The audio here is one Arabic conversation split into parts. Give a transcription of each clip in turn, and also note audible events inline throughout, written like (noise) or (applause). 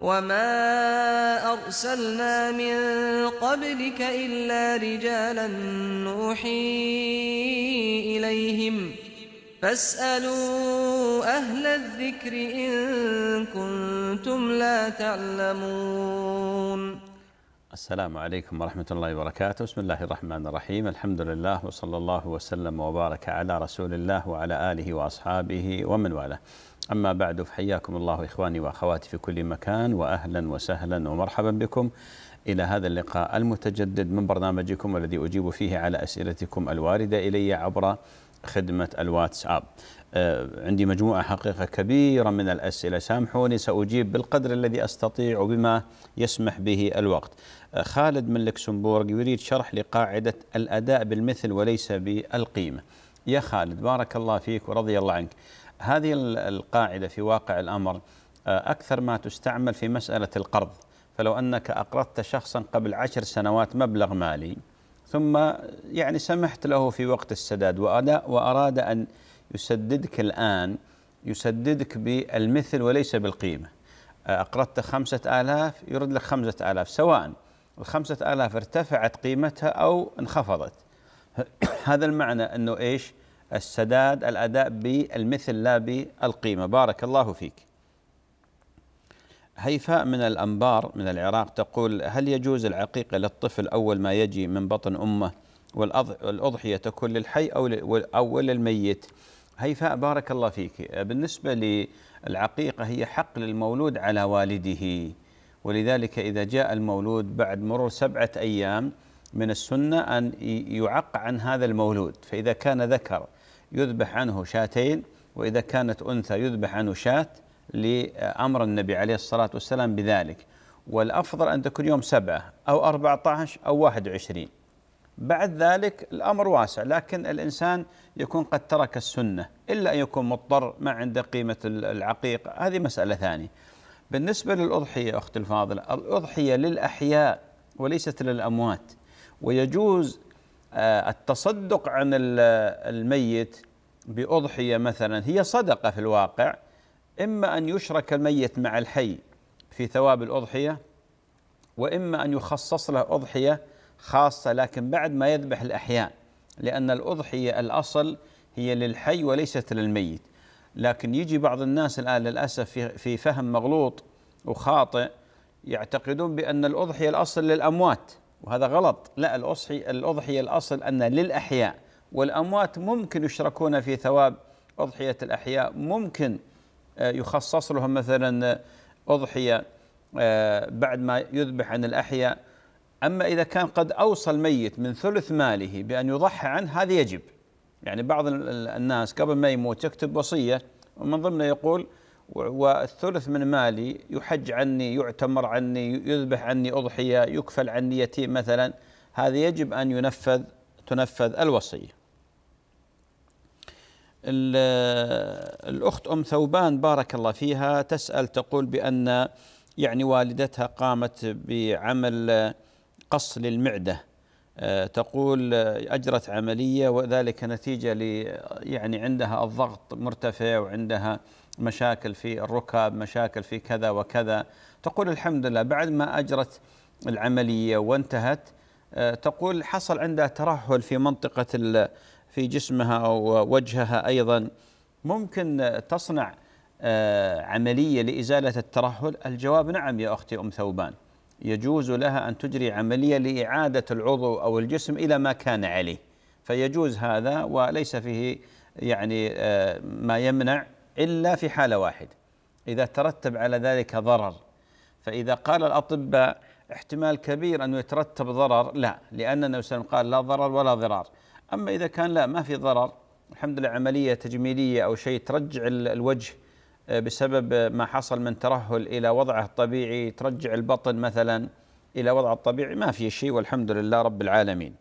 وما أرسلنا من قبلك إلا رجالا نوحي إليهم فاسألوا أهل الذكر إن كنتم لا تعلمون السلام عليكم ورحمة الله وبركاته بسم الله الرحمن الرحيم الحمد لله وصلى الله وسلم وبارك على رسول الله وعلى آله وأصحابه ومن والاه أما بعد فحياكم الله إخواني وأخواتي في كل مكان وأهلا وسهلا ومرحبا بكم إلى هذا اللقاء المتجدد من برنامجكم الذي أجيب فيه على أسئلتكم الواردة إلي عبر خدمة الواتساب آه، عندي مجموعة حقيقة كبيرة من الأسئلة سامحوني سأجيب بالقدر الذي أستطيع وبما يسمح به الوقت آه، خالد من لكسمبورغ يريد شرح لقاعدة الأداء بالمثل وليس بالقيمة يا خالد بارك الله فيك ورضي الله عنك هذه القاعدة في واقع الأمر آه، أكثر ما تستعمل في مسألة القرض فلو أنك أقرضت شخصا قبل عشر سنوات مبلغ مالي ثم يعني سمحت له في وقت السداد وأراد أن يسددك الآن يسددك بالمثل وليس بالقيمة آه، أقرضت خمسة آلاف يرد لك خمسة آلاف سواء الخمسة آلاف ارتفعت قيمتها أو انخفضت (clears throat) هذا المعنى أنه إيش؟ السداد الأداء بالمثل لا بالقيمة بارك الله فيك هيفاء من الأنبار من العراق تقول هل يجوز العقيقة للطفل أول ما يجي من بطن أمه والأضحية تكون للحي أو للميت هيفاء بارك الله فيك بالنسبة للعقيقة هي حق للمولود على والده ولذلك إذا جاء المولود بعد مرور سبعة أيام من السنة أن يعق عن هذا المولود فإذا كان ذكر يذبح عنه شاتين وإذا كانت أنثى يذبح عنه شاة لأمر النبي عليه الصلاة والسلام بذلك والأفضل أن تكون يوم سبعة أو أربعة عشر أو واحد وعشرين بعد ذلك الأمر واسع لكن الإنسان يكون قد ترك السنة إلا أن يكون مضطر ما عنده قيمة العقيق هذه مسألة ثانية بالنسبة للأضحية أخت الفاضلة الأضحية للأحياء وليست للأموات ويجوز آه، التصدق عن الميت بأضحية مثلا هي صدقة في الواقع إما أن يشرك الميت مع الحي في ثواب الأضحية وإما أن يخصص له أضحية خاصة لكن بعد ما يذبح الأحياء لأن الأضحية الأصل هي للحي وليست للميت لكن يجي بعض الناس الآن للأسف في فهم مغلوط وخاطئ يعتقدون بأن الأضحية الأصل للأموات وهذا غلط لا الأصحي الأضحية الأصل أن للأحياء والأموات ممكن يشركون في ثواب أضحية الأحياء ممكن آه، يخصص لهم مثلا آه، أضحية آه، بعد ما يذبح عن الأحياء أما إذا كان قد أوصى الميت من ثلث ماله بأن يضحى عنه هذا يجب يعني بعض الناس قبل ما يموت يكتب وصية ومن ضمنه يقول والثلث من مالي يحج عني يعتمر عني يذبح عني أضحية يكفل عني يتيم مثلا هذا يجب أن ينفذ تنفذ الوصية الأخت أم ثوبان بارك الله فيها تسأل تقول بأن يعني والدتها قامت بعمل قص للمعدة آه، تقول أجرت عملية وذلك نتيجة يعني عندها الضغط مرتفع وعندها مشاكل في الركاب مشاكل في كذا وكذا تقول الحمد لله بعد ما أجرت العملية وانتهت آه، تقول حصل عندها ترهل في منطقة في جسمها أو وجهها أيضا ممكن تصنع آه، عملية لإزالة الترهل الجواب نعم يا أختي أم ثوبان يجوز لها أن تجري عملية لإعادة العضو أو الجسم إلى ما كان عليه فيجوز هذا وليس فيه يعني آه، ما يمنع إلا في حالة واحدة إذا ترتب على ذلك ضرر فإذا قال الأطباء احتمال كبير أنه يترتب ضرر لا لأن النبي صلى الله عليه وسلم قال لا ضرر ولا ضرار أما إذا كان لا ما في ضرر الحمد لله عملية تجميلية أو شيء ترجع الوجه آه، بسبب ما حصل من ترهل إلى وضعه الطبيعي ترجع البطن مثلا إلى وضعه الطبيعي ما في شيء والحمد لله رب العالمين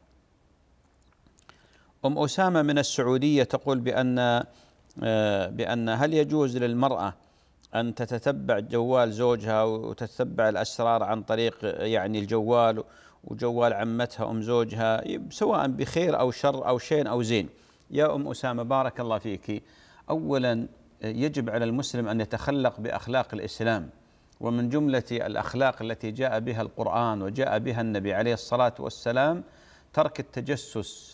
أم أسامة من السعودية تقول بأن آه، بأن هل يجوز للمرأة أن تتتبع جوال زوجها وتتبع الأسرار عن طريق يعني الجوال وجوال عمتها أم زوجها سواء بخير أو شر أو شين أو زين يا أم أسامة بارك الله فيك أولا يجب على المسلم أن يتخلق بأخلاق الإسلام ومن جملة الأخلاق التي جاء بها القرآن وجاء بها النبي عليه الصلاة والسلام ترك التجسس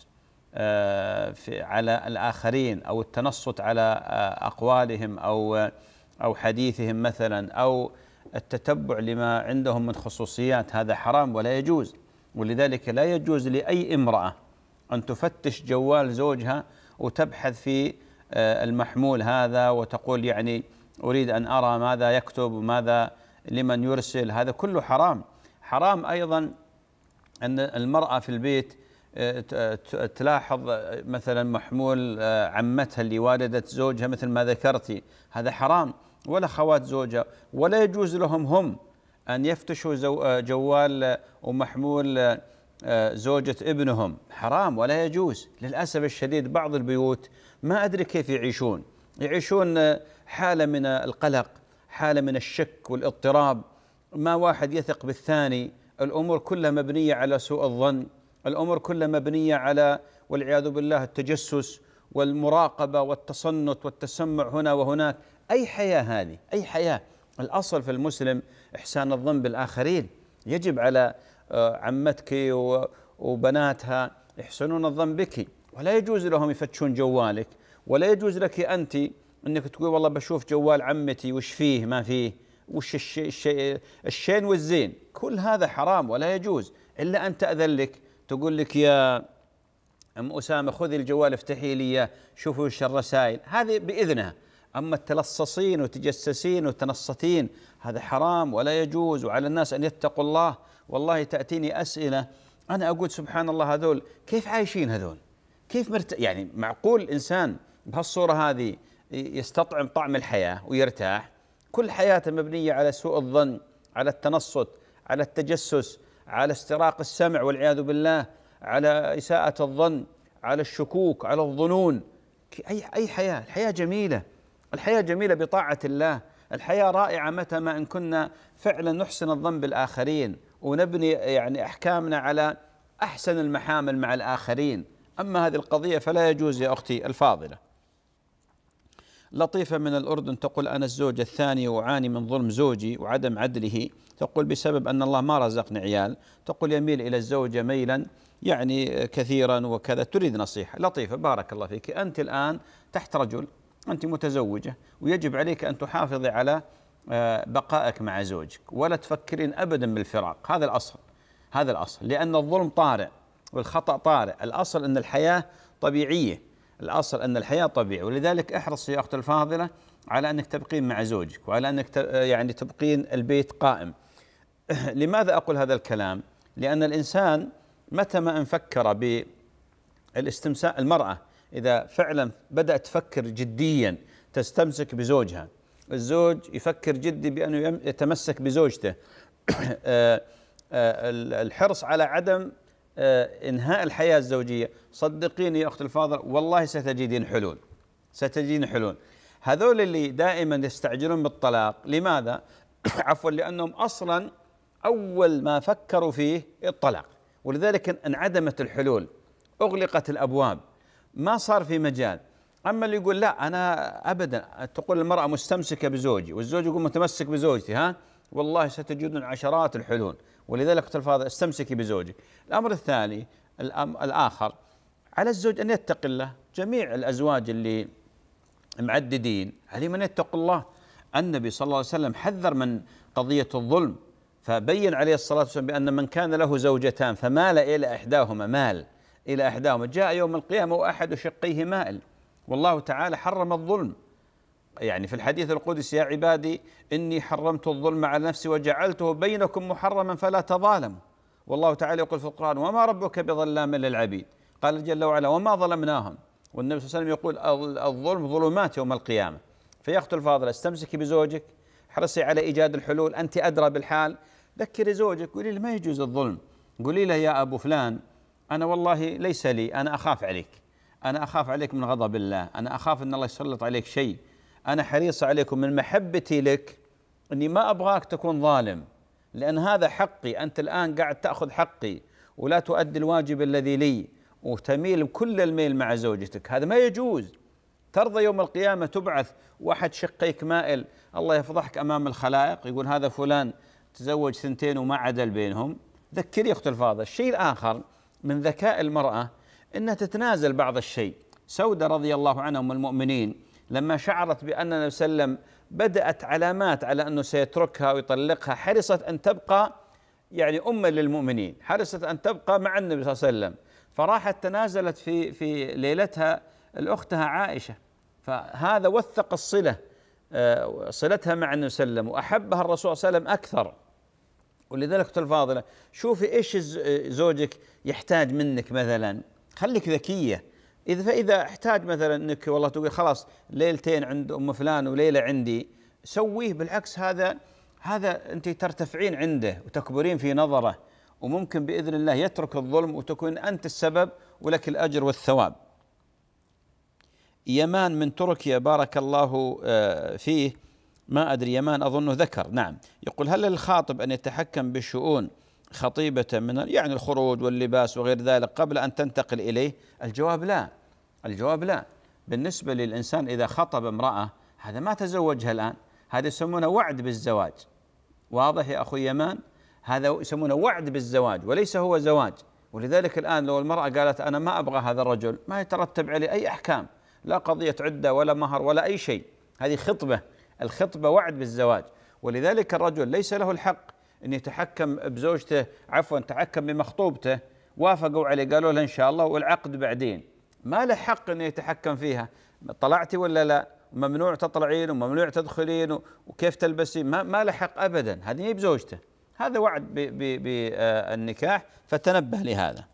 آه، في على الآخرين أو التنصت على آه، أقوالهم أو آه، أو حديثهم مثلا أو التتبع لما عندهم من خصوصيات هذا حرام ولا يجوز ولذلك لا يجوز لأي امرأة أن تفتش جوال زوجها وتبحث في المحمول هذا وتقول يعني أريد أن أرى ماذا يكتب ماذا لمن يرسل هذا كله حرام حرام أيضا أن المرأة في البيت آه، تلاحظ آه، مثلا محمول آه، عمتها اللي والدت زوجها مثل ما ذكرتي هذا حرام ولا خوات زوجها ولا يجوز لهم هم أن يفتشوا جوال ومحمول زوجة ابنهم حرام ولا يجوز للأسف الشديد بعض البيوت ما أدري كيف يعيشون يعيشون حالة من القلق حالة من الشك والاضطراب ما واحد يثق بالثاني الأمور كلها مبنية على سوء الظن الأمور كلها مبنية على والعياذ بالله التجسس والمراقبة والتصنت والتسمع هنا وهناك أي حياة هذه أي حياة الأصل في المسلم إحسان الظن بالآخرين يجب على آه، عمتك وبناتها يحسنون الظن بك ولا يجوز لهم يفتشون جوالك ولا يجوز لك أنت أنك تقول والله بشوف جوال عمتي وش فيه ما فيه وش الشين والزين كل هذا حرام ولا يجوز إلا أن تأذن لك تقول لك يا ام اسامه خذي الجوال افتحي لي اياه شوفي وش الرسائل هذه باذنها اما التلصصين وتجسسين وتنصتين هذا حرام ولا يجوز وعلى الناس ان يتقوا الله والله تاتيني اسئله انا اقول سبحان الله هذول كيف عايشين هذول؟ كيف مرت يعني معقول انسان بهالصوره هذه يستطعم طعم الحياه ويرتاح كل حياته مبنيه على سوء الظن على التنصت على التجسس على استراق السمع والعياذ بالله على إساءة الظن على الشكوك على الظنون أي أي حياة الحياة جميلة الحياة جميلة بطاعة الله الحياة رائعة متى ما إن كنا فعلا نحسن الظن بالآخرين ونبني يعني أحكامنا على أحسن المحامل مع الآخرين أما هذه القضية فلا يجوز يا أختي الفاضلة لطيفة من الأردن تقول أنا الزوجة الثانية وأعاني من ظلم زوجي وعدم عدله تقول بسبب أن الله ما رزقني عيال تقول يميل إلى الزوجة ميلا يعني كثيرا وكذا تريد نصيحة لطيفة بارك الله فيك أنت الآن تحت رجل أنت متزوجة ويجب عليك أن تحافظي على آه، بقائك مع زوجك ولا تفكرين أبدا بالفراق هذا الأصل هذا الأصل لأن الظلم طارئ والخطأ طارئ الأصل أن الحياة طبيعية الأصل أن الحياة طبيعي ولذلك احرصي يا أخت الفاضلة على أنك تبقين مع زوجك وعلى أنك يعني تبقين البيت قائم (clears throat) لماذا أقول هذا الكلام؟ لأن الإنسان متى ما أن فكر بالاستمساك المرأة إذا فعلا بدأت تفكر جديا تستمسك بزوجها الزوج يفكر جدي بأنه يتمسك بزوجته (clears throat) آه، آه، الحرص على عدم آه، انهاء الحياه الزوجيه صدقيني يا اخت الفاضل والله ستجدين حلول ستجدين حلول هذول اللي دائما يستعجلون بالطلاق لماذا (coughs) عفوا لانهم اصلا اول ما فكروا فيه الطلاق ولذلك انعدمت الحلول اغلقت الابواب ما صار في مجال اما اللي يقول لا انا ابدا تقول المراه مستمسكه بزوجي والزوج يقول متمسك بزوجتي ها والله ستجدون عشرات الحلول ولذلك قلت الفاضل استمسكي بزوجك الأمر الثاني الآخر على الزوج أن يتقي الله جميع الأزواج اللي معددين عليهم أن يتقوا الله النبي صلى الله عليه وسلم حذر من قضية الظلم فبين عليه الصلاة والسلام بأن من كان له زوجتان فمال إلى إحداهما مال إلى إحداهما جاء يوم القيامة وأحد شقيه مائل والله تعالى حرم الظلم يعني في الحديث القدسي يا عبادي إني حرمت الظلم على نفسي وجعلته بينكم محرما فلا تظالموا والله تعالى يقول في القرآن وما ربك بظلام للعبيد قال جل وعلا وما ظلمناهم والنبي صلى الله عليه وسلم يقول الظلم ظلمات يوم القيامة فيأخت الفاضلة استمسكي بزوجك حرصي على إيجاد الحلول أنت أدرى بالحال ذكري زوجك قولي له ما يجوز الظلم قولي له يا أبو فلان أنا والله ليس لي أنا أخاف عليك أنا أخاف عليك من غضب الله أنا أخاف أن الله يسلط عليك شيء أنا حريص عليكم من محبتي لك أني ما أبغاك تكون ظالم لأن هذا حقي أنت الآن قاعد تأخذ حقي ولا تؤدي الواجب الذي لي وتميل كل الميل مع زوجتك هذا ما يجوز ترضى يوم القيامة تبعث واحد شقيك مائل الله يفضحك أمام الخلائق يقول هذا فلان تزوج ثنتين وما عدل بينهم ذكري أخت الفاضل الشيء الآخر من ذكاء المرأة أنها تتنازل بعض الشيء سودة رضي الله عنها أم المؤمنين لما شعرت بأن النبي صلى الله عليه وسلم بدأت علامات على أنه سيتركها ويطلقها حرصت أن تبقى يعني أما للمؤمنين حرصت أن تبقى مع النبي صلى الله عليه وسلم فراحت تنازلت في في ليلتها الأختها عائشة فهذا وثق الصلة آه، صلتها مع النبي صلى الله عليه وسلم وأحبها الرسول صلى الله عليه وسلم أكثر ولذلك أخت الفاضلة شوفي إيش آه، زوجك يحتاج منك مثلا خليك ذكية اذا فاذا احتاج مثلا انك والله تقول خلاص ليلتين عند ام فلان وليله عندي سويه بالعكس هذا هذا انت ترتفعين عنده وتكبرين في نظره وممكن باذن الله يترك الظلم وتكون انت السبب ولك الاجر والثواب. يمان من تركيا بارك الله آه، فيه ما ادري يمان اظنه ذكر نعم يقول هل للخاطب ان يتحكم بالشؤون خطيبة من يعني الخروج واللباس وغير ذلك قبل أن تنتقل إليه الجواب لا الجواب لا بالنسبة للإنسان إذا خطب امرأة هذا ما تزوجها الآن هذا يسمونه وعد بالزواج واضح يا أخوي يمان هذا يسمونه وعد بالزواج وليس هو زواج ولذلك الآن لو المرأة قالت أنا ما أبغى هذا الرجل ما يترتب عليه أي أحكام لا قضية عدة ولا مهر ولا أي شيء هذه خطبة الخطبة وعد بالزواج ولذلك الرجل ليس له الحق أن يتحكم بزوجته عفوا تحكم بمخطوبته وافقوا عليه قالوا له إن شاء الله والعقد بعدين ما له حق أنه يتحكم فيها طلعتي ولا لا ممنوع تطلعين وممنوع تدخلين وكيف تلبسين ما, ما له حق أبدا هذه هي بزوجته هذا وعد بالنكاح آه، فتنبه لهذا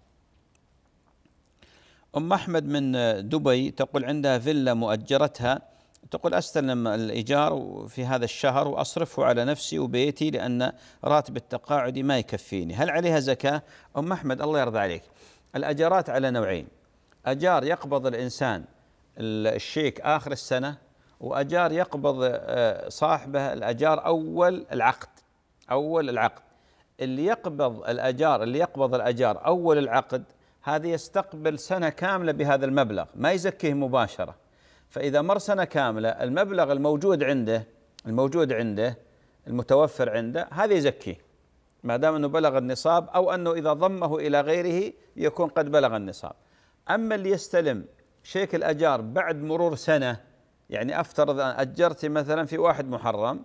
أم أحمد من دبي تقول عندها فيلا مؤجرتها تقول استلم الايجار في هذا الشهر واصرفه على نفسي وبيتي لان راتب التقاعدي ما يكفيني، هل عليها زكاه؟ ام احمد الله يرضى عليك. الاجارات على نوعين. اجار يقبض الانسان الشيك اخر السنه واجار يقبض آه، صاحبه الاجار اول العقد. اول العقد. اللي يقبض الاجار اللي يقبض الاجار اول العقد هذا يستقبل سنه كامله بهذا المبلغ، ما يزكيه مباشره. فإذا مر سنة كاملة المبلغ الموجود عنده الموجود عنده المتوفر عنده هذا يزكيه ما دام أنه بلغ النصاب أو أنه إذا ضمه إلى غيره يكون قد بلغ النصاب أما اللي يستلم شيك الأجار بعد مرور سنة يعني أفترض أن أجرت مثلا في واحد محرم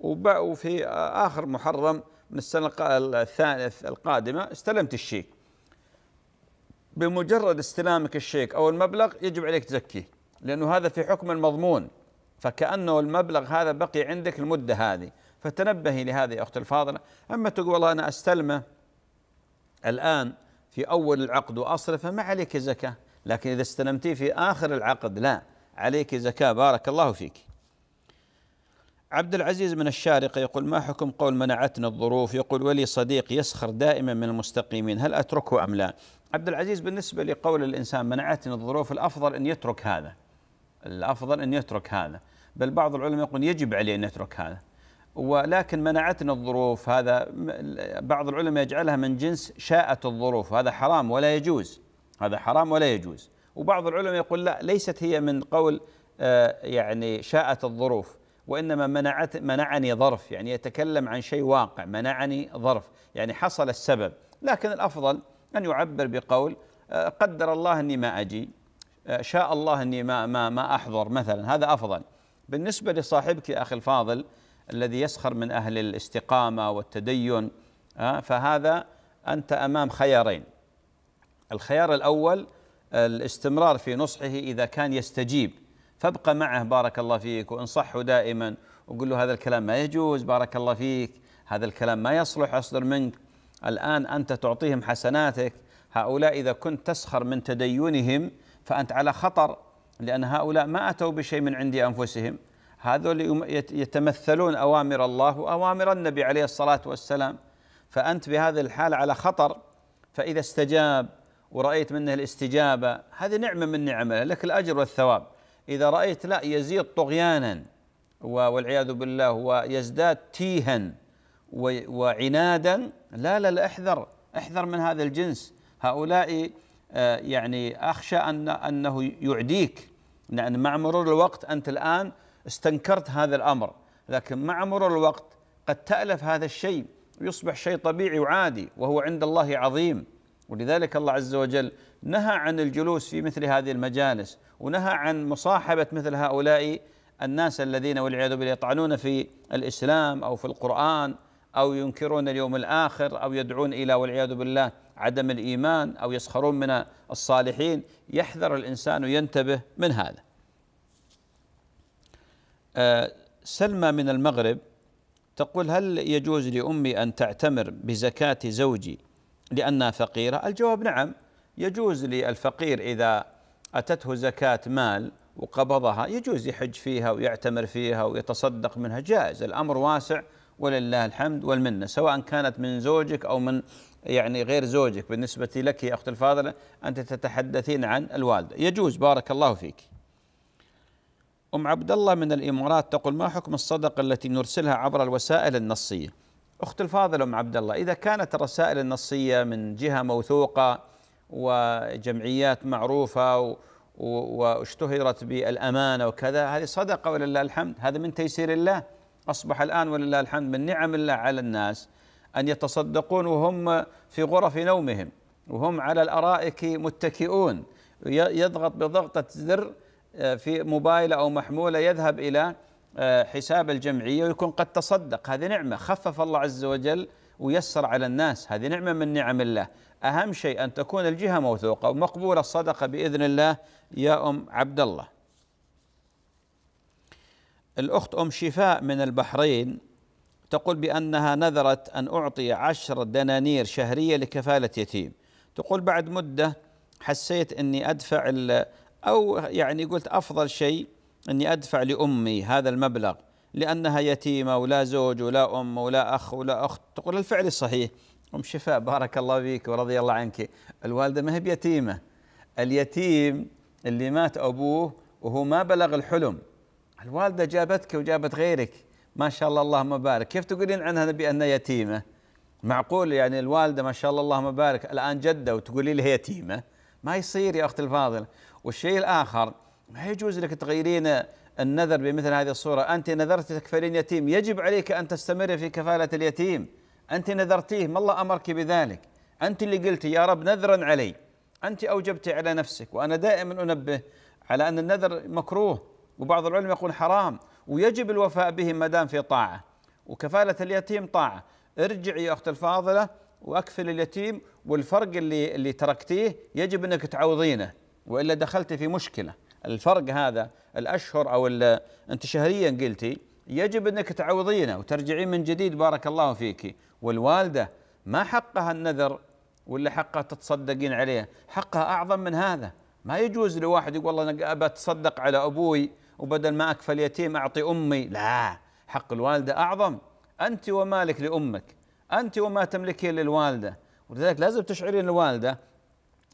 وفي آخر محرم من السنة الثالث القادمة استلمت الشيك بمجرد استلامك الشيك أو المبلغ يجب عليك تزكيه لأنه هذا في حكم المضمون فكأنه المبلغ هذا بقي عندك المدة هذه فتنبهي لهذه يا أخت الفاضلة أما تقول والله أنا أستلمه الآن في أول العقد وأصرفه ما عليك زكاة لكن إذا استلمتيه في آخر العقد لا عليك زكاة بارك الله فيك عبد العزيز من الشارقة يقول ما حكم قول منعتنا الظروف يقول ولي صديق يسخر دائما من المستقيمين هل أتركه أم لا عبد العزيز بالنسبة لقول الإنسان منعتني الظروف الأفضل أن يترك هذا الافضل ان يترك هذا بل بعض العلماء يقول يجب عليه ان يترك هذا ولكن منعتنا الظروف هذا بعض العلماء يجعلها من جنس شاءت الظروف هذا حرام ولا يجوز هذا حرام ولا يجوز وبعض العلماء يقول لا ليست هي من قول آه، يعني شاءت الظروف وانما منعت منعني ظرف يعني يتكلم عن شيء واقع منعني ظرف يعني حصل السبب لكن الافضل ان يعبر بقول آه، قدر الله اني ما اجي آه، شاء الله اني ما ما ما احضر مثلا هذا افضل بالنسبه لصاحبك يا اخي الفاضل الذي يسخر من اهل الاستقامه والتدين آه، فهذا انت امام خيارين الخيار الاول الاستمرار في نصحه اذا كان يستجيب فابقى معه بارك الله فيك وانصحه دائما وقل له هذا الكلام ما يجوز بارك الله فيك هذا الكلام ما يصلح اصدر منك الان انت تعطيهم حسناتك هؤلاء اذا كنت تسخر من تدينهم فأنت على خطر لأن هؤلاء ما أتوا بشيء من عندي أنفسهم هذول يتمثلون أوامر الله وأوامر النبي عليه الصلاة والسلام فأنت بهذه الحالة على خطر فإذا استجاب ورأيت منه الاستجابة هذه نعمة من نعمه لك الأجر والثواب إذا رأيت لا يزيد طغيانا والعياذ بالله ويزداد تيها وعنادا لا لا لا احذر احذر من هذا الجنس هؤلاء آه، يعني أخشى أن أنه يعديك لأن مع مرور الوقت أنت الآن استنكرت هذا الأمر لكن مع مرور الوقت قد تألف هذا الشيء ويصبح شيء طبيعي وعادي وهو عند الله عظيم ولذلك الله عز وجل نهى عن الجلوس في مثل هذه المجالس ونهى عن مصاحبة مثل هؤلاء الناس الذين والعياذ بالله يطعنون في الإسلام أو في القرآن أو ينكرون اليوم الآخر أو يدعون إلى والعياذ بالله عدم الإيمان أو يسخرون من الصالحين يحذر الإنسان وينتبه من هذا آه، سلمى من المغرب تقول هل يجوز لأمي أن تعتمر بزكاة زوجي لأنها فقيرة الجواب نعم يجوز للفقير إذا أتته زكاة مال وقبضها يجوز يحج فيها ويعتمر فيها ويتصدق منها جائز الأمر واسع ولله الحمد والمنة سواء كانت من زوجك أو من يعني غير زوجك بالنسبة لك يا أخت الفاضلة أنت تتحدثين عن الوالدة يجوز بارك الله فيك أم عبد الله من الإمارات تقول ما حكم الصدقة التي نرسلها عبر الوسائل النصية أخت الفاضلة أم عبد الله إذا كانت الرسائل النصية من جهة موثوقة وجمعيات معروفة واشتهرت بالأمانة وكذا هذه صدقة ولله الحمد هذا من تيسير الله أصبح الآن ولله الحمد من نعم الله على الناس أن يتصدقون وهم في غرف نومهم وهم على الأرائك متكئون يضغط بضغطة زر آه، في موبايله أو محمولة يذهب إلى آه، حساب الجمعية ويكون قد تصدق هذه نعمة خفف الله عز وجل ويسر على الناس هذه نعمة من نعم الله أهم شيء أن تكون الجهة موثوقة ومقبولة الصدقة بإذن الله يا أم عبد الله الأخت أم شفاء من البحرين تقول بأنها نذرت أن أعطي عشر دنانير شهرية لكفالة يتيم تقول بعد مدة حسيت أني أدفع أو يعني قلت أفضل شيء أني أدفع لأمي هذا المبلغ لأنها يتيمة ولا زوج ولا أم ولا أخ ولا أخت تقول الفعل صحيح أم شفاء بارك الله فيك ورضي الله عنك الوالدة ما هي بيتيمة اليتيم اللي مات أبوه وهو ما بلغ الحلم الوالدة جابتك وجابت غيرك ما شاء الله اللهم بارك كيف تقولين عنها بأنها يتيمة معقول يعني الوالدة ما شاء الله اللهم بارك الآن جدة وتقولي لها يتيمة ما يصير يا أختي الفاضلة والشيء الآخر ما يجوز لك تغيرين النذر بمثل هذه الصورة أنت نذرت تكفلين يتيم يجب عليك أن تستمر في كفالة اليتيم أنت نذرتيه ما الله أمرك بذلك أنت اللي قلتي يا رب نذرا علي أنت أوجبتي على نفسك وأنا دائما أنبه على أن النذر مكروه وبعض العلماء يقول حرام ويجب الوفاء بهم ما دام في طاعة وكفالة اليتيم طاعة ارجعي يا أخت الفاضلة وأكفل اليتيم والفرق اللي, اللي تركتيه يجب أنك تعوضينه وإلا دخلتي في مشكلة الفرق هذا الأشهر أو أنت شهريا قلتي يجب أنك تعوضينه وترجعين من جديد بارك الله فيك والوالدة ما حقها النذر ولا حقها تتصدقين عليه حقها أعظم من هذا ما يجوز لواحد يقول والله أنا بتصدق أتصدق على أبوي وبدل ما أكفل يتيم أعطي أمي لا حق الوالدة أعظم أنت ومالك لأمك أنت وما تملكين للوالدة ولذلك لازم تشعرين الوالدة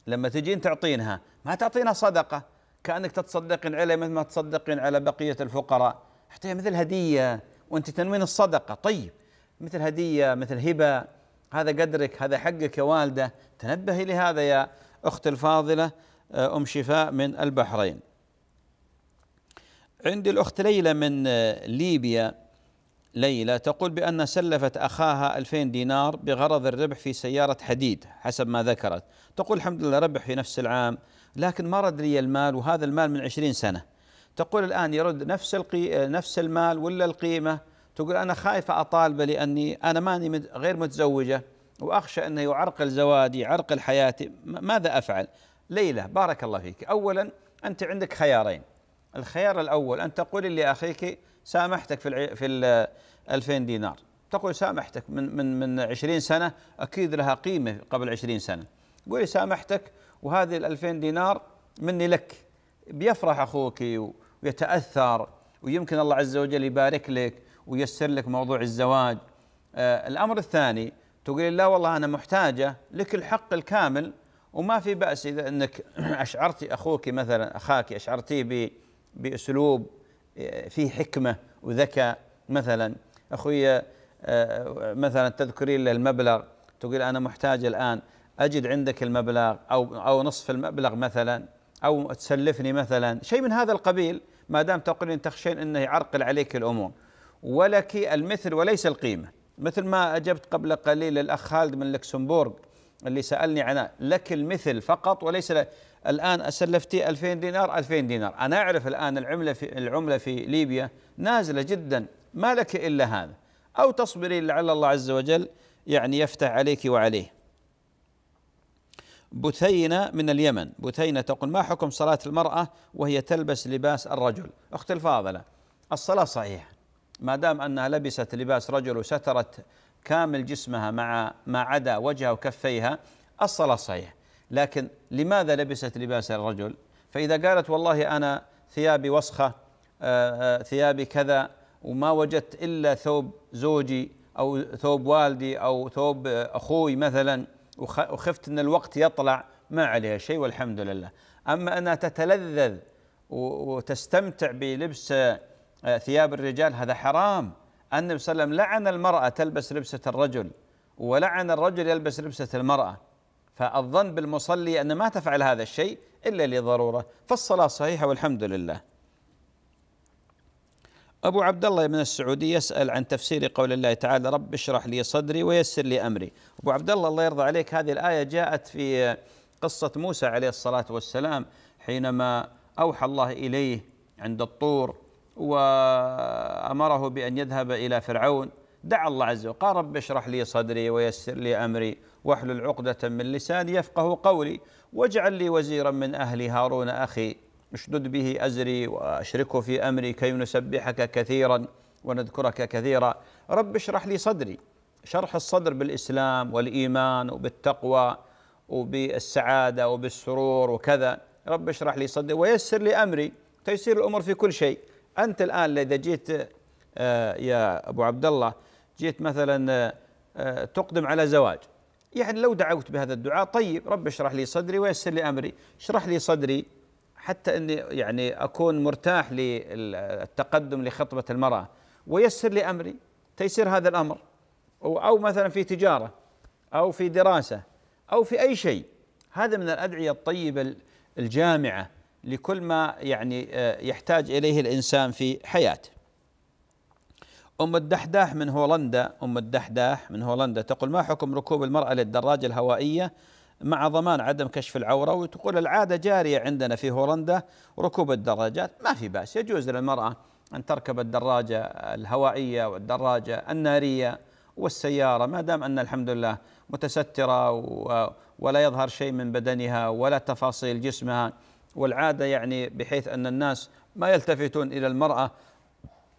لما تجين تعطينها ما تعطينها صدقة كأنك تتصدقين عليه مثل ما تصدقين على بقية الفقراء حتى مثل هدية وأنت تنوين الصدقة طيب مثل هدية مثل هبة هذا قدرك هذا حقك يا والدة تنبهي لهذا يا أخت الفاضلة أم شفاء من البحرين عندي الأخت ليلى من آه، ليبيا ليلى تقول بأن سلفت أخاها 2000 دينار بغرض الربح في سيارة حديد حسب ما ذكرت تقول الحمد لله ربح في نفس العام لكن ما رد لي المال وهذا المال من 20 سنة تقول الآن يرد نفس القي... نفس المال ولا القيمة تقول أنا خايفة أطالبه لأني أنا ماني غير متزوجة وأخشى أنه يعرقل زوادي يعرقل حياتي ماذا أفعل ليلى بارك الله فيك أولا أنت عندك خيارين الخيار الأول أن تقول لأخيك سامحتك في في ال 2000 دينار تقول سامحتك من من من 20 سنة أكيد لها قيمة قبل 20 سنة قولي سامحتك وهذه ال 2000 دينار مني لك بيفرح أخوك ويتأثر ويمكن الله عز وجل يبارك لك وييسر لك موضوع الزواج آه الأمر الثاني تقول لا والله أنا محتاجة لك الحق الكامل وما في بأس إذا أنك (clears throat) أشعرتي أخوك مثلا أخاك أشعرتيه باسلوب آه، فيه حكمه وذكاء مثلا اخوي آه، مثلا تذكرين له المبلغ تقول انا محتاج الان اجد عندك المبلغ او او نصف المبلغ مثلا او تسلفني مثلا شيء من هذا القبيل ما دام تقولين تخشين انه يعرقل عليك الامور ولك المثل وليس القيمه مثل ما اجبت قبل قليل الاخ خالد من لوكسمبورغ اللي سألني عنه لك المثل فقط وليس الآن أسلفتي 2000 دينار 2000 دينار أنا أعرف الآن العملة في, العملة في ليبيا نازلة جدا ما لك إلا هذا أو تصبري لعل الله عز وجل يعني يفتح عليك وعليه بثينة من اليمن بثينة تقول ما حكم صلاة المرأة وهي تلبس لباس الرجل أخت الفاضلة الصلاة صحيحة ما دام أنها لبست لباس رجل وسترت كامل جسمها مع ما عدا وجهها وكفيها الصلاة صحيحة لكن لماذا لبست لباس الرجل فإذا قالت والله أنا ثيابي وسخة آه، آه، ثيابي كذا وما وجدت إلا ثوب زوجي أو ثوب والدي أو ثوب أخوي مثلا وخفت أن الوقت يطلع ما عليها شيء والحمد لله أما أنها تتلذذ وتستمتع بلبس آه، ثياب الرجال هذا حرام النبي صلى الله عليه وسلم لعن المرأة تلبس لبسة الرجل ولعن الرجل يلبس لبسة المرأة فالظن بالمصلي أن ما تفعل هذا الشيء إلا لضرورة فالصلاة صحيحة والحمد لله أبو عبد الله من السعودي يسأل عن تفسير قول الله تعالى رب اشرح لي صدري ويسر لي أمري أبو عبد الله الله يرضى عليك هذه الآية جاءت في قصة موسى عليه الصلاة والسلام حينما أوحى الله إليه عند الطور وأمره بأن يذهب إلى فرعون دعا الله عز وجل قال رب اشرح لي صدري ويسر لي أمري واحلل عقدة من لساني يفقه قولي واجعل لي وزيرا من أهلي هارون أخي اشدد به أزري وأشركه في أمري كي نسبحك كثيرا ونذكرك كثيرا رب اشرح لي صدري شرح الصدر بالإسلام والإيمان وبالتقوى وبالسعادة وبالسرور وكذا رب اشرح لي صدري ويسر لي أمري تيسير الأمور في كل شيء انت الان اذا جيت آه، يا ابو عبد الله جيت مثلا آه، آه، تقدم على زواج يعني لو دعوت بهذا الدعاء طيب رب اشرح لي صدري ويسر لي امري اشرح لي صدري حتى اني يعني اكون مرتاح للتقدم لخطبه المراه ويسر لي امري تيسير هذا الامر او مثلا في تجاره او في دراسه او في اي شيء هذا من الادعيه الطيبه الجامعه لكل ما يعني آه، يحتاج إليه الإنسان في حياته أم الدحداح من هولندا أم الدحداح من هولندا تقول ما حكم ركوب المرأة للدراجة الهوائية مع ضمان عدم كشف العورة وتقول العادة جارية عندنا في هولندا ركوب الدراجات ما في بأس يجوز للمرأة أن تركب الدراجة الهوائية والدراجة النارية والسيارة ما دام أن الحمد لله متسترة ولا يظهر شيء من بدنها ولا تفاصيل جسمها والعاده يعني بحيث ان الناس ما يلتفتون الى المراه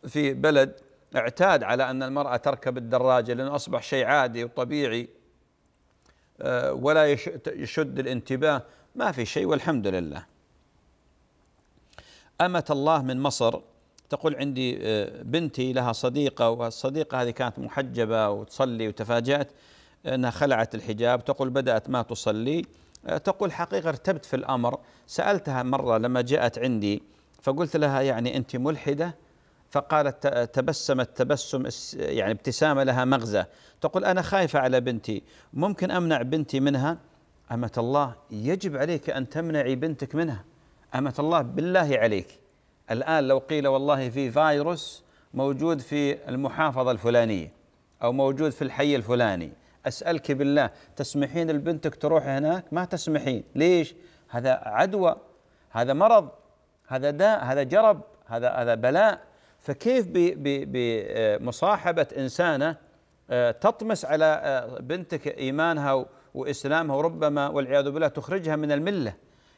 في بلد اعتاد على ان المراه تركب الدراجه لانه اصبح شيء عادي وطبيعي آه، ولا يشد الانتباه ما في شيء والحمد لله امه الله من مصر تقول عندي آه، بنتي لها صديقه والصديقه هذه كانت محجبه وتصلي وتفاجات انها خلعت الحجاب تقول بدات ما تصلي آه، تقول حقيقة ارتبت في الأمر سألتها مرة لما جاءت عندي فقلت لها يعني أنت ملحدة فقالت تبسمت تبسم يعني ابتسامة لها مغزى تقول أنا خايفة على بنتي ممكن أمنع بنتي منها أمة الله يجب عليك أن تمنعي بنتك منها أمة الله بالله عليك الآن لو قيل والله في فيروس موجود في المحافظة الفلانية أو موجود في الحي الفلاني أسألك بالله تسمحين لبنتك تروح هناك ما تسمحين ليش هذا عدوى هذا مرض هذا داء هذا جرب هذا هذا بلاء فكيف بمصاحبة آه، إنسانة آه، تطمس على آه، بنتك إيمانها وإسلامها وربما والعياذ بالله تخرجها من الملة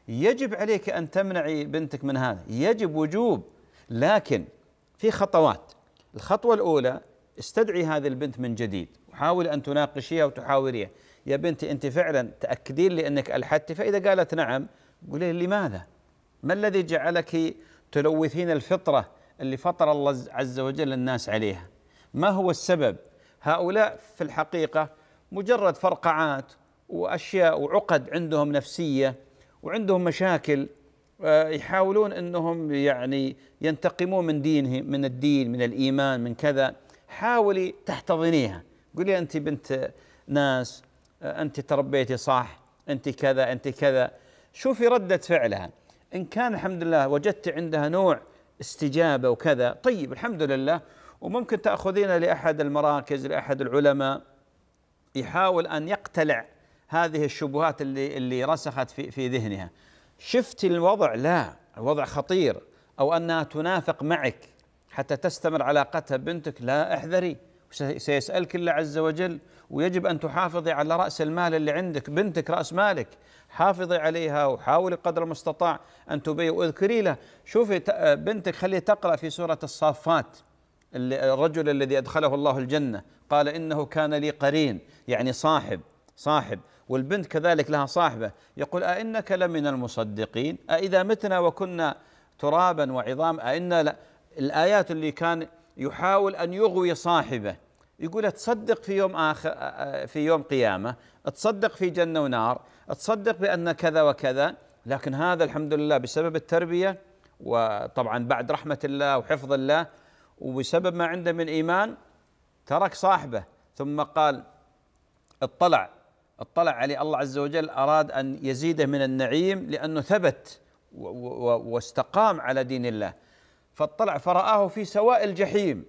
يجب عليك أن تمنعي بنتك من هذا يجب وجوب لكن في خطوات الخطوة الأولى استدعي هذه البنت من جديد حاول أن تناقشيها وتحاوريها يا بنتي أنت فعلا تأكدين لي أنك ألحدت فإذا قالت نعم قولي لماذا ما الذي جعلك تلوثين الفطرة اللي فطر الله عز وجل الناس عليها ما هو السبب هؤلاء في الحقيقة مجرد فرقعات وأشياء وعقد عندهم نفسية وعندهم مشاكل آه، يحاولون أنهم يعني ينتقمون من دينهم من الدين من الإيمان من كذا حاولي تحتضنيها قولي انت بنت ناس انت تربيتي صح انت كذا انت كذا شوفي رده فعلها ان كان الحمد لله وجدت عندها نوع استجابه وكذا طيب الحمد لله وممكن تاخذينها لاحد المراكز لاحد العلماء يحاول ان يقتلع هذه الشبهات اللي اللي رسخت في في ذهنها شفت الوضع لا الوضع خطير او انها تنافق معك حتى تستمر علاقتها بنتك لا احذري سيسألك الله عز وجل ويجب أن تحافظي على رأس المال اللي عندك بنتك رأس مالك حافظي عليها وحاولي قدر المستطاع أن تبي واذكري له شوفي آه، بنتك خليه تقرأ في سورة الصافات آه، الرجل الذي أدخله الله الجنة قال إنه كان لي قرين يعني صاحب صاحب والبنت كذلك لها صاحبة يقول أئنك لمن المصدقين أإذا متنا وكنا ترابا وعظام أئنا الآيات اللي كان يحاول أن يغوي صاحبه يقول تصدق في يوم آخر آه، آه، في يوم قيامة تصدق في جنة ونار تصدق بأن كذا وكذا لكن هذا الحمد لله بسبب التربية وطبعا بعد رحمة الله وحفظ الله وبسبب ما عنده من إيمان ترك صاحبه ثم قال اطلع اطلع عليه الله عز وجل أراد أن يزيده من النعيم لأنه ثبت واستقام على دين الله فاطلع فرآه في سواء الجحيم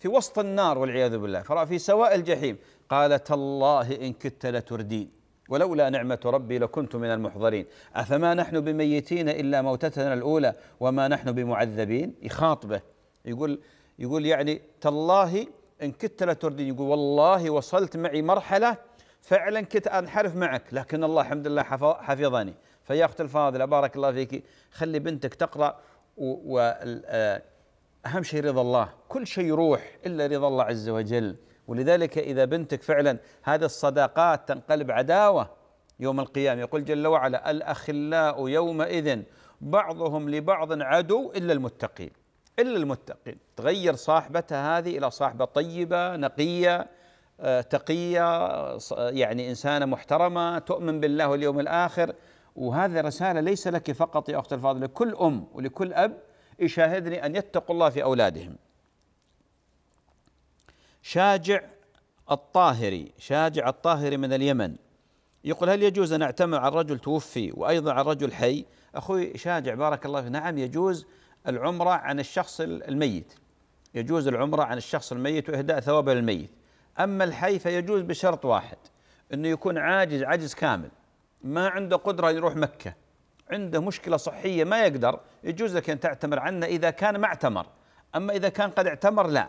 في وسط النار والعياذ بالله فرأى في سواء الجحيم قال تالله إن كدت لتردين ولولا نعمة ربي لكنت من المحضرين أفما نحن بميتين إلا موتتنا الأولى وما نحن بمعذبين يخاطبه يقول يقول يعني تالله إن كدت لتردين يقول والله وصلت معي مرحلة فعلا كنت أنحرف معك لكن الله الحمد لله حفظني فيا أخت الفاضلة بارك الله فيك خلي بنتك تقرأ وأهم آه، شيء رضا الله كل شيء يروح إلا رضا الله عز وجل ولذلك إذا بنتك فعلا هذه الصداقات تنقلب عداوة يوم القيامة يقول جل وعلا الأخلاء يومئذ بعضهم لبعض عدو إلا المتقين إلا المتقين تغير صاحبتها هذه إلى صاحبة طيبة نقية آه، تقية يعني إنسانة محترمة تؤمن بالله واليوم الآخر وهذه رسالة ليس لك فقط يا أخت الفاضل لكل أم ولكل أب يشاهدني أن يتقوا الله في أولادهم شاجع الطاهري شاجع الطاهري من اليمن يقول هل يجوز أن أعتمر على الرجل توفي وأيضا على الرجل حي أخوي شاجع بارك الله فيه نعم يجوز العمرة عن الشخص الميت يجوز العمرة عن الشخص الميت وإهداء ثوابه للميت أما الحي فيجوز بشرط واحد أنه يكون عاجز عجز كامل ما عنده قدرة يروح مكة عنده مشكلة صحية ما يقدر يجوز لك أن تعتمر عنه إذا كان ما اعتمر أما إذا كان قد اعتمر لا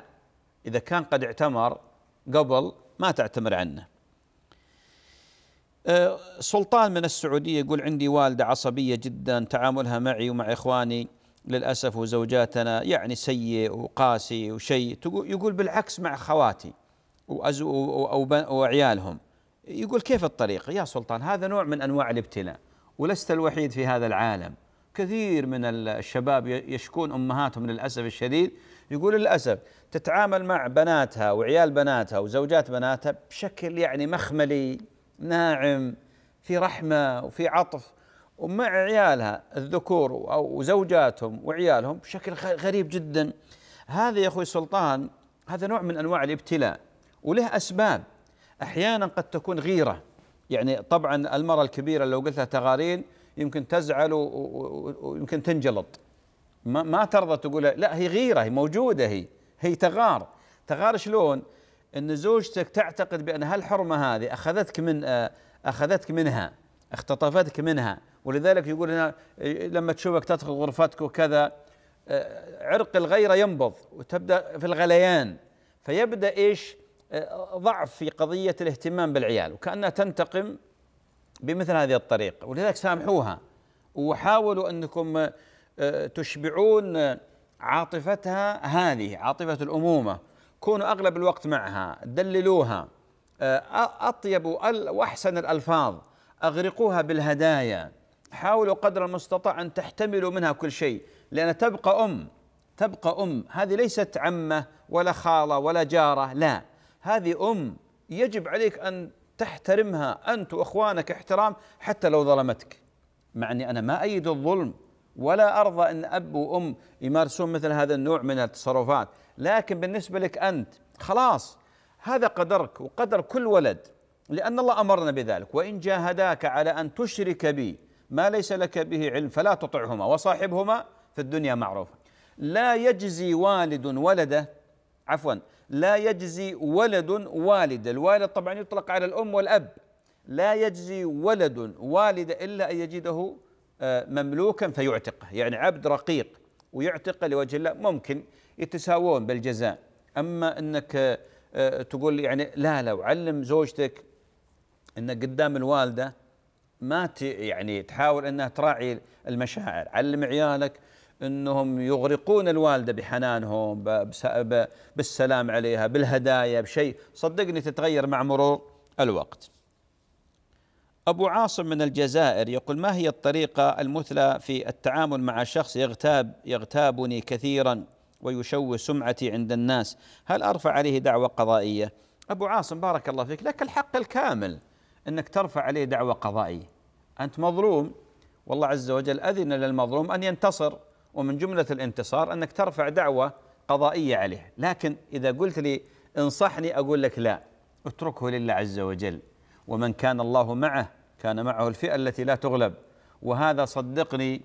إذا كان قد اعتمر قبل ما تعتمر عنه أه، سلطان من السعودية يقول عندي والدة عصبية جدا تعاملها معي ومع إخواني للأسف وزوجاتنا يعني سيء وقاسي وشيء يقول بالعكس مع خواتي وعيالهم يقول كيف الطريق يا سلطان هذا نوع من أنواع الابتلاء ولست الوحيد في هذا العالم كثير من الشباب يشكون أمهاتهم للأسف الشديد يقول للأسف تتعامل مع بناتها وعيال بناتها وزوجات بناتها بشكل يعني مخملي ناعم في رحمة وفي عطف ومع عيالها الذكور أو زوجاتهم وعيالهم بشكل غريب جدا هذا يا أخوي سلطان هذا نوع من أنواع الابتلاء وله أسباب أحيانا قد تكون غيرة يعني طبعا المرأة الكبيرة لو قلت لها تغارين يمكن تزعل ويمكن تنجلط ما, ما ترضى تقول لا هي غيرة هي موجودة هي هي تغار تغار شلون أن زوجتك تعتقد بأن هالحرمة هذه أخذتك من آه، أخذتك منها اختطفتك منها ولذلك يقول هنا لما تشوفك تدخل غرفتك وكذا آه، عرق الغيرة ينبض وتبدأ في الغليان فيبدأ إيش آه، ضعف في قضية الاهتمام بالعيال وكأنها تنتقم بمثل هذه الطريقة ولذلك سامحوها وحاولوا أنكم آه، تشبعون آه، عاطفتها هذه عاطفة الأمومة كونوا أغلب الوقت معها دللوها أطيب وأحسن الألفاظ أغرقوها بالهدايا حاولوا قدر المستطاع أن تحتملوا منها كل شيء لأن تبقى أم تبقى أم هذه ليست عمة ولا خالة ولا جارة لا هذه أم يجب عليك أن تحترمها أنت وإخوانك احترام حتى لو ظلمتك مع أني أنا ما أيد الظلم ولا أرضى أن أب وأم يمارسون مثل هذا النوع من التصرفات لكن بالنسبة لك أنت خلاص هذا قدرك وقدر كل ولد لأن الله أمرنا بذلك وإن جاهداك على أن تشرك بي ما ليس لك به علم فلا تطعهما وصاحبهما في الدنيا معروفا لا يجزي والد ولده عفوا لا يجزي ولد والد الوالد طبعا يطلق على الأم والأب لا يجزي ولد والد إلا أن يجده آه، مملوكا فيعتقه يعني عبد رقيق ويعتقه لوجه الله ممكن يتساوون بالجزاء أما أنك آه، تقول يعني لا لا وعلم زوجتك أن قدام الوالدة ما يعني تحاول أنها تراعي المشاعر علم عيالك انهم يغرقون الوالده بحنانهم بالسلام عليها بالهدايا بشيء صدقني تتغير مع مرور الوقت. ابو عاصم من الجزائر يقول ما هي الطريقه المثلى في التعامل مع شخص يغتاب يغتابني كثيرا ويشوه سمعتي عند الناس، هل ارفع عليه دعوه قضائيه؟ ابو عاصم بارك الله فيك لك الحق الكامل انك ترفع عليه دعوه قضائيه. انت مظلوم والله عز وجل اذن للمظلوم ان ينتصر ومن جملة الانتصار أنك ترفع دعوة قضائية عليه لكن إذا قلت لي انصحني أقول لك لا اتركه لله عز وجل ومن كان الله معه كان معه الفئة التي لا تغلب وهذا صدقني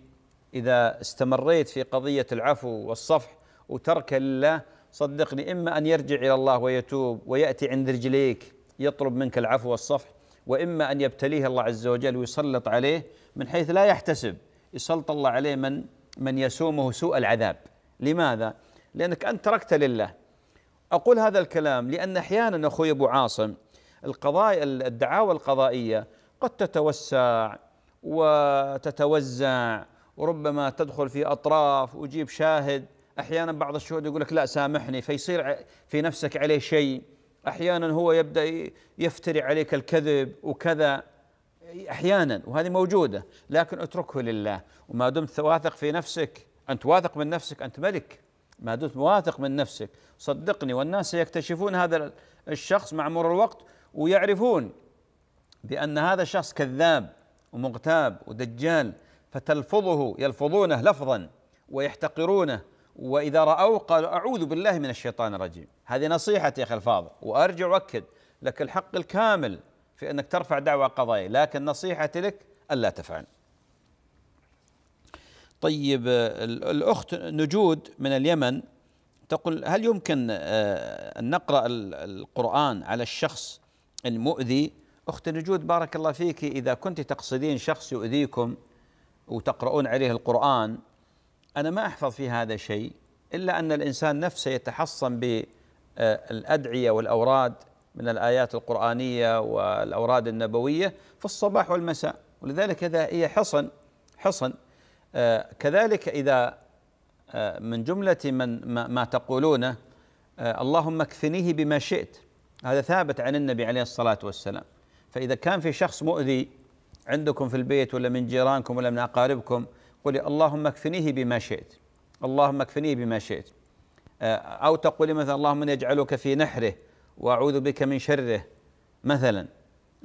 إذا استمريت في قضية العفو والصفح وترك لله صدقني إما أن يرجع إلى الله ويتوب ويأتي عند رجليك يطلب منك العفو والصفح وإما أن يبتليه الله عز وجل ويسلط عليه من حيث لا يحتسب يسلط الله عليه من من يسومه سوء العذاب لماذا؟ لأنك أنت تركت لله أقول هذا الكلام لأن أحيانا أخوي أبو عاصم القضايا الدعاوى القضائية قد تتوسع وتتوزع وربما تدخل في أطراف وجيب شاهد أحيانا بعض الشهود يقول لك لا سامحني فيصير في نفسك عليه شيء أحيانا هو يبدأ يفتري عليك الكذب وكذا احيانا وهذه موجوده لكن اتركه لله وما دمت واثق في نفسك انت واثق من نفسك انت ملك ما دمت واثق من نفسك صدقني والناس سيكتشفون هذا الشخص مع مرور الوقت ويعرفون بان هذا الشخص كذاب ومغتاب ودجال فتلفظه يلفظونه لفظا ويحتقرونه واذا راوه قالوا اعوذ بالله من الشيطان الرجيم هذه نصيحتي يا اخي الفاضل وارجع واكد لك الحق الكامل في أنك ترفع دعوى قضائية لكن نصيحتي لك ألا تفعل طيب الأخت نجود من اليمن تقول هل يمكن آه، أن نقرأ القرآن على الشخص المؤذي أخت نجود بارك الله فيك إذا كنت تقصدين شخص يؤذيكم وتقرؤون عليه القرآن أنا ما أحفظ في هذا شيء إلا أن الإنسان نفسه يتحصن بالأدعية آه، والأوراد من الآيات القرآنية والأوراد النبوية في الصباح والمساء ولذلك هذا هي حصن حصن آه، كذلك إذا آه، من جملة من ما تقولونه آه، اللهم اكفنيه بما شئت هذا ثابت عن النبي عليه الصلاة والسلام فإذا كان في شخص مؤذي عندكم في البيت ولا من جيرانكم ولا من أقاربكم قولي اللهم اكفنيه بما شئت اللهم اكفنيه بما شئت أو تقولي مثلا اللهم يجعلك في نحره واعوذ بك من شره مثلا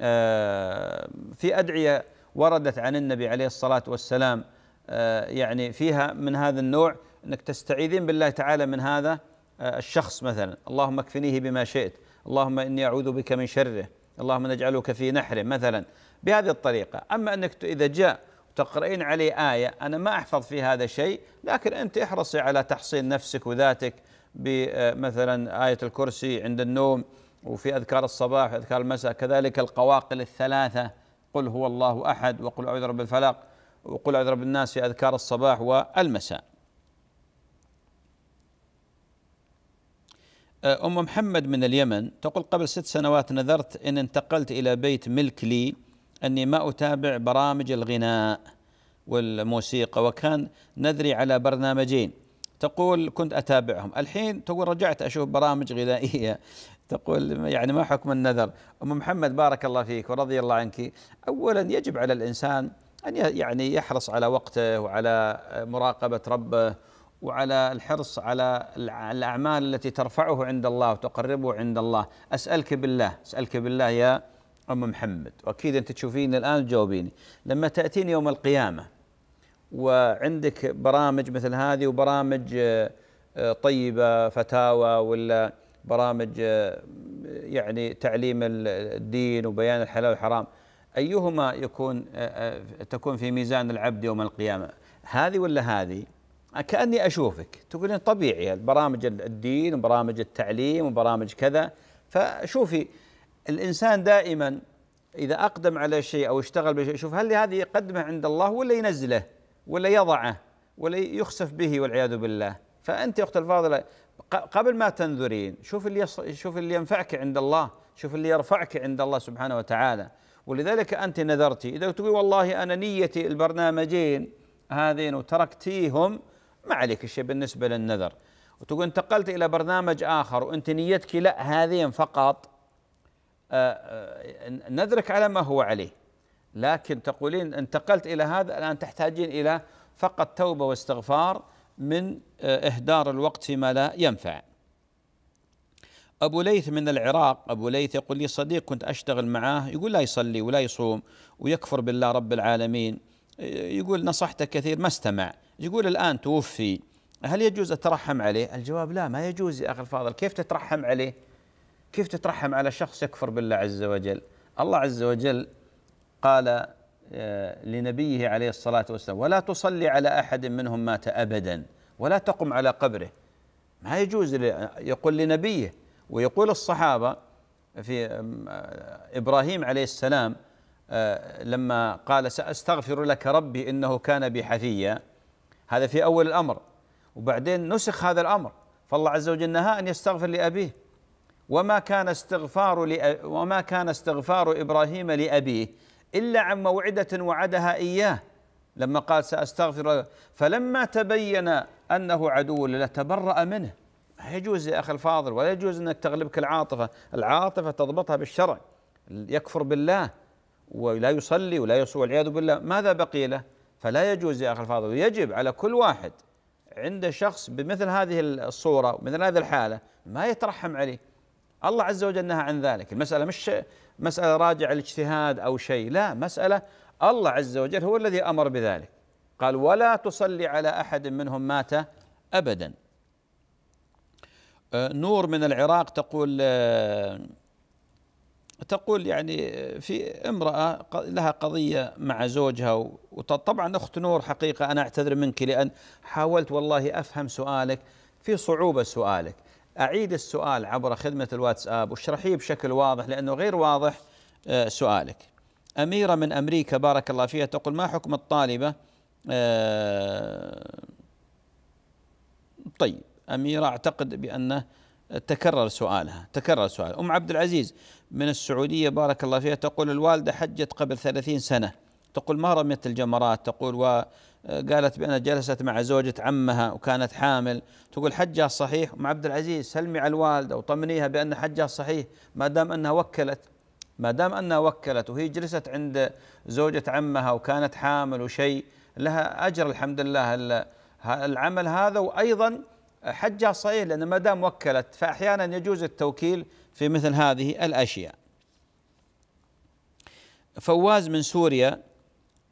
آه، في ادعيه وردت عن النبي عليه الصلاه والسلام آه، يعني فيها من هذا النوع انك تستعيذين بالله تعالى من هذا آه، الشخص مثلا اللهم اكفنيه بما شئت اللهم اني اعوذ بك من شره اللهم نجعلك في نحره مثلا بهذه الطريقه اما انك اذا جاء تقرأين عليه آية أنا ما أحفظ في هذا شيء لكن أنت احرصي على تحصين نفسك وذاتك بمثلا آية الكرسي عند النوم وفي أذكار الصباح وأذكار المساء كذلك القواقل الثلاثة قل هو الله أحد وقل أعوذ برب الفلق وقل أعوذ برب الناس في أذكار الصباح والمساء أم محمد من اليمن تقول قبل ست سنوات نذرت إن انتقلت إلى بيت ملك لي أني ما أتابع برامج الغناء والموسيقى وكان نذري على برنامجين تقول كنت أتابعهم الحين تقول رجعت أشوف برامج غذائية (laughs) تقول يعني ما حكم النذر أم محمد بارك الله فيك ورضي الله عنك أولا يجب على الإنسان أن يعني يحرص على وقته وعلى مراقبة ربه وعلى الحرص على الأعمال التي ترفعه عند الله وتقربه عند الله أسألك بالله أسألك بالله يا أم محمد وأكيد أنت تشوفيني الآن تجاوبيني لما تأتيني يوم القيامة وعندك برامج مثل هذه وبرامج آه، آه، طيبه فتاوى ولا برامج آه، يعني تعليم الدين وبيان الحلال والحرام ايهما يكون تكون في ميزان العبد يوم القيامه هذه ولا هذه كاني اشوفك تقولين طبيعي برامج الدين وبرامج التعليم وبرامج كذا فشوفي الانسان دائما اذا اقدم على شيء او اشتغل بشيء شوف هل هذه يقدمه عند الله ولا ينزله ولا يضعه ولا يخسف به والعياذ بالله فأنت يا أخت الفاضلة قبل ما تنذرين شوف اللي شوف اللي ينفعك عند الله شوف اللي يرفعك عند الله سبحانه وتعالى ولذلك أنت نذرتي إذا تقول والله أنا نيتي البرنامجين هذين وتركتيهم ما عليك شيء بالنسبة للنذر وتقول انتقلت إلى برنامج آخر وأنت نيتك لا هذين فقط آه، آه، نذرك على ما هو عليه لكن تقولين انتقلت إلى هذا الآن تحتاجين إلى فقط توبة واستغفار من آه، إهدار الوقت فيما لا ينفع أبو ليث من العراق أبو ليث يقول لي صديق كنت أشتغل معاه يقول لا يصلي ولا يصوم ويكفر بالله رب العالمين آه، يقول نصحته كثير ما استمع يقول الآن توفي هل يجوز أترحم عليه الجواب لا ما يجوز يا أخي الفاضل كيف تترحم عليه كيف تترحم على شخص يكفر بالله عز وجل الله عز وجل قال آه، لنبيه عليه الصلاة والسلام ولا تصلي على أحد منهم مات أبدا ولا تقم على قبره ما يجوز يقول لنبيه ويقول الصحابة في آه، إبراهيم عليه السلام آه، لما قال سأستغفر لك ربي إنه كان بي حفيا هذا في أول الأمر وبعدين نسخ هذا الأمر فالله عز وجل نهى أن يستغفر لأبيه وما كان استغفار وما كان استغفار إبراهيم لأبيه إلا عن موعدة وعدها إياه لما قال سأستغفر فلما تبين أنه عدو لله تبرأ منه ما يجوز يا أخي الفاضل ولا يجوز أنك تغلبك العاطفة العاطفة تضبطها بالشرع يكفر بالله ولا يصلي ولا يصوم والعياذ بالله ماذا بقي له فلا يجوز يا أخي الفاضل ويجب على كل واحد عند شخص بمثل هذه الصورة ومثل هذه الحالة ما يترحم عليه الله عز وجل نهى عن ذلك المسألة مش مسألة راجع الاجتهاد أو شيء لا مسألة الله عز وجل هو الذي أمر بذلك قال ولا تصلي على أحد منهم مات أبدا آه، نور من العراق تقول آه، تقول يعني في امرأة لها قضية مع زوجها وطبعا أخت نور حقيقة أنا أعتذر منك لأن حاولت والله أفهم سؤالك في صعوبة سؤالك أعيد السؤال عبر خدمة الواتساب واشرحيه بشكل واضح لأنه غير واضح آه، سؤالك أميرة من أمريكا بارك الله فيها تقول ما حكم الطالبة آه، طيب أميرة أعتقد بأنه تكرر سؤالها تكرر سؤال أم عبد العزيز من السعودية بارك الله فيها تقول الوالدة حجت قبل ثلاثين سنة تقول ما رميت الجمرات تقول قالت بأنها جلست مع زوجة عمها وكانت حامل تقول حجها صحيح مع عبد العزيز سلمي على الوالدة وطمنيها بأن حجها صحيح ما دام أنها وكلت ما دام أنها وكلت وهي جلست عند زوجة عمها وكانت حامل وشيء لها أجر الحمد لله العمل هذا وأيضا حجها صحيح لأن ما دام وكلت فأحيانا يجوز التوكيل في مثل هذه الأشياء فواز من سوريا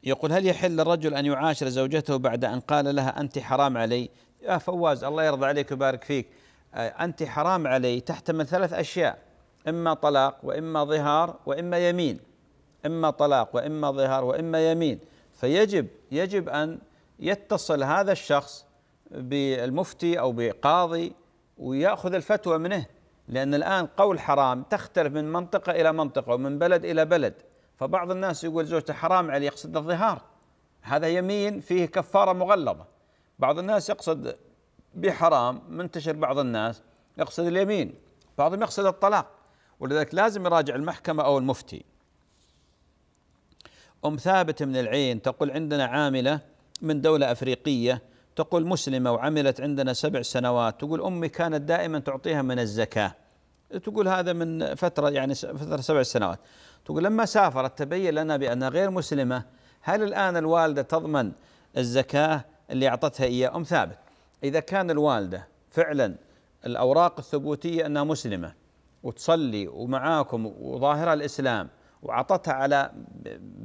يقول هل يحل للرجل أن يعاشر زوجته بعد أن قال لها أنت حرام علي يا فواز الله يرضى عليك ويبارك فيك آه، أنت حرام علي تحتمل ثلاث أشياء إما طلاق وإما ظهار وإما يمين إما طلاق وإما ظهار وإما يمين فيجب يجب أن يتصل هذا الشخص بالمفتي أو بقاضي ويأخذ الفتوى منه لأن الآن قول حرام تختلف من منطقة إلى منطقة ومن بلد إلى بلد فبعض الناس يقول زوجته حرام عليه يقصد الظهار هذا يمين فيه كفارة مغلظة بعض الناس يقصد بحرام منتشر بعض الناس يقصد اليمين بعضهم يقصد الطلاق ولذلك لازم يراجع المحكمة أو المفتي أم ثابت من العين تقول عندنا عاملة من دولة أفريقية تقول مسلمة وعملت عندنا سبع سنوات تقول أمي كانت دائما تعطيها من الزكاة تقول هذا من فترة يعني فترة سبع سنوات تقول لما سافرت تبين لنا بأنها غير مسلمة هل الآن الوالدة تضمن الزكاة اللي أعطتها إياه أم ثابت إذا كان الوالدة فعلا الأوراق الثبوتية أنها مسلمة وتصلي ومعاكم وظاهرها الإسلام وعطتها على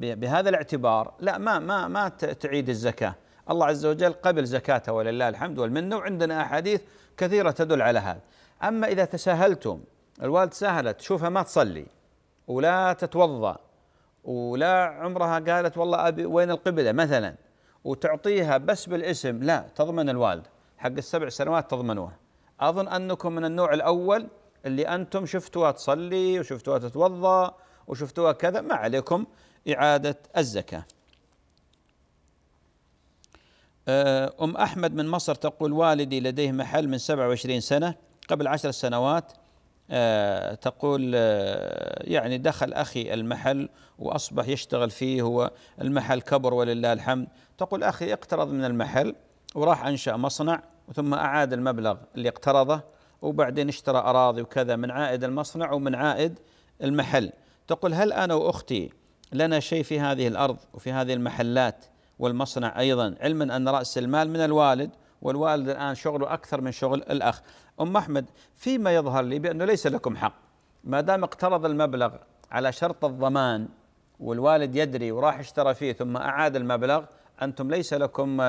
بهذا الاعتبار لا ما ما ما تعيد الزكاه الله عز وجل قبل زكاته ولله الحمد والمنه وعندنا احاديث كثيره تدل على هذا اما اذا تساهلتم الوالد سهلت شوفها ما تصلي ولا تتوضا ولا عمرها قالت والله ابي وين القبله مثلا وتعطيها بس بالاسم لا تضمن الوالد حق السبع سنوات تضمنوها اظن انكم من النوع الاول اللي انتم شفتوها تصلي وشفتوها تتوضا وشفتوها كذا ما عليكم اعاده الزكاه. ام احمد من مصر تقول والدي لديه محل من 27 سنه قبل عشر سنوات آه، تقول آه، يعني دخل أخي المحل وأصبح يشتغل فيه هو المحل كبر ولله الحمد تقول أخي اقترض من المحل وراح أنشأ مصنع ثم أعاد المبلغ اللي اقترضه وبعدين اشترى أراضي وكذا من عائد المصنع ومن عائد المحل تقول هل أنا وأختي لنا شيء في هذه الأرض وفي هذه المحلات والمصنع أيضا علما أن رأس المال من الوالد والوالد الآن شغله أكثر من شغل الأخ أم أحمد فيما يظهر لي بأنه ليس لكم حق ما دام اقترض المبلغ على شرط الضمان والوالد يدري وراح اشترى فيه ثم أعاد المبلغ أنتم ليس لكم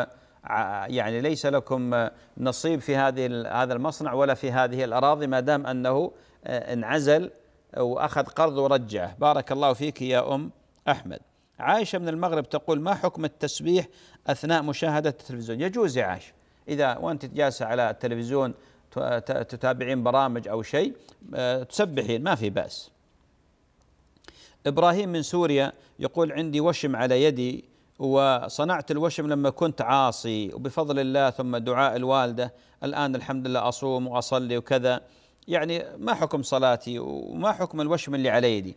آه، يعني ليس لكم نصيب في هذه هذا المصنع ولا في هذه الأراضي ما دام أنه آه، انعزل وأخذ قرض ورجعه بارك الله فيك يا أم أحمد عائشة من المغرب تقول ما حكم التسبيح أثناء مشاهدة التلفزيون يجوز يا عائشة إذا وأنت جالسة على التلفزيون تتابعين برامج أو شيء آه، تسبحين ما في بأس إبراهيم من سوريا يقول عندي وشم على يدي وصنعت الوشم لما كنت عاصي وبفضل الله ثم دعاء الوالدة الآن الحمد لله أصوم وأصلي وكذا يعني ما حكم صلاتي وما حكم الوشم اللي على يدي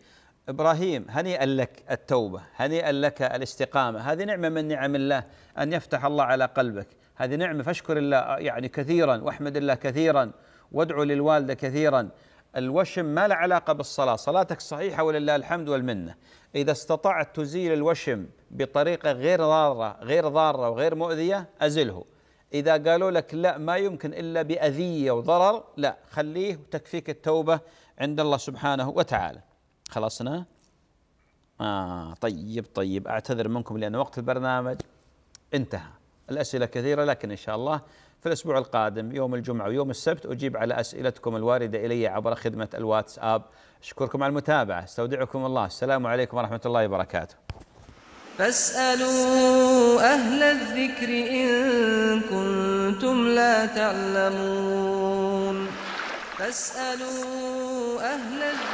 ابراهيم هنيئا لك التوبه، هنيئا لك الاستقامه، هذه نعمه من نعم الله ان يفتح الله على قلبك، هذه نعمه فاشكر الله يعني كثيرا واحمد الله كثيرا وادعو للوالده كثيرا. الوشم ما له علاقه بالصلاه، صلاتك صحيحه ولله الحمد والمنه. اذا استطعت تزيل الوشم بطريقه غير ضاره، غير ضاره وغير مؤذيه ازله. إذا قالوا لك لا ما يمكن إلا بأذية وضرر لا خليه وتكفيك التوبة عند الله سبحانه وتعالى خلصنا آه طيب طيب أعتذر منكم لأن وقت البرنامج انتهى الأسئلة كثيرة لكن إن شاء الله في الأسبوع القادم يوم الجمعة ويوم السبت أجيب على أسئلتكم الواردة إلي عبر خدمة الواتساب أشكركم على المتابعة استودعكم الله السلام عليكم ورحمة الله وبركاته فاسألوا أهل الذكر إن كنتم لا تعلمون فاسألوا أهل الذكر